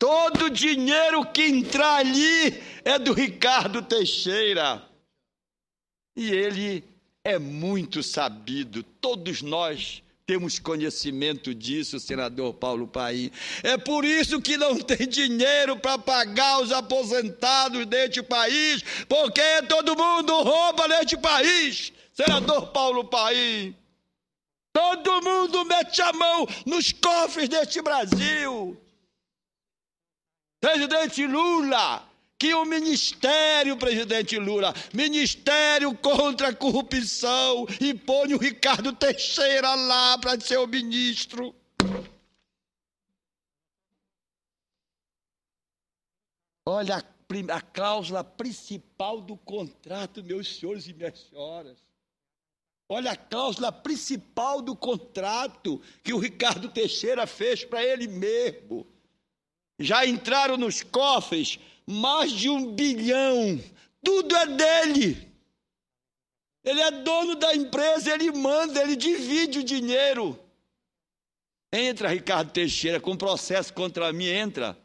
Todo dinheiro que entrar ali é do Ricardo Teixeira. E ele é muito sabido, todos nós temos conhecimento disso, senador Paulo Paim. É por isso que não tem dinheiro para pagar os aposentados deste país, porque todo mundo rouba neste país, senador Paulo Paim. Todo mundo mete a mão nos cofres deste Brasil. Presidente Lula, que o ministério, presidente Lula, ministério contra a corrupção, e põe o Ricardo Teixeira lá para ser o ministro. Olha a, a cláusula principal do contrato, meus senhores e minhas senhoras. Olha a cláusula principal do contrato que o Ricardo Teixeira fez para ele mesmo. Já entraram nos cofres mais de um bilhão. Tudo é dele. Ele é dono da empresa, ele manda, ele divide o dinheiro. Entra, Ricardo Teixeira, com processo contra mim, entra.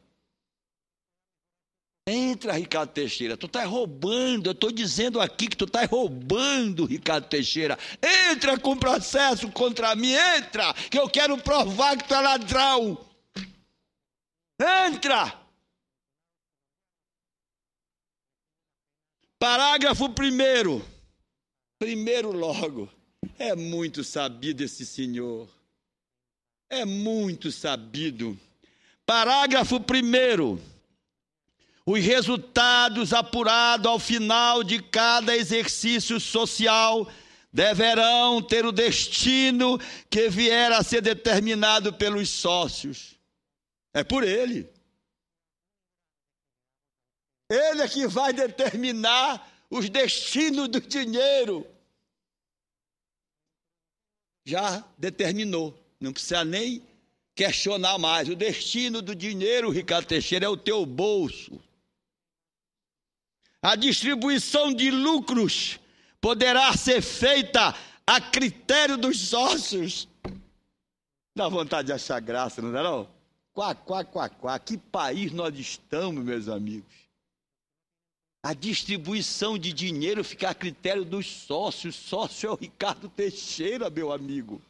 Entra, Ricardo Teixeira, tu tá roubando, eu tô dizendo aqui que tu tá roubando, Ricardo Teixeira. Entra com processo contra mim, entra, que eu quero provar que tu é ladrão. Entra! Parágrafo primeiro. Primeiro logo. É muito sabido esse senhor. É muito sabido. Parágrafo primeiro. Os resultados apurados ao final de cada exercício social deverão ter o destino que vier a ser determinado pelos sócios. É por ele. Ele é que vai determinar os destinos do dinheiro. Já determinou, não precisa nem questionar mais. O destino do dinheiro, Ricardo Teixeira, é o teu bolso. A distribuição de lucros poderá ser feita a critério dos sócios. Dá vontade de achar graça, não dá não? Quá, quá, quá, quá. Que país nós estamos, meus amigos? A distribuição de dinheiro fica a critério dos sócios. Sócio é o Ricardo Teixeira, meu amigo.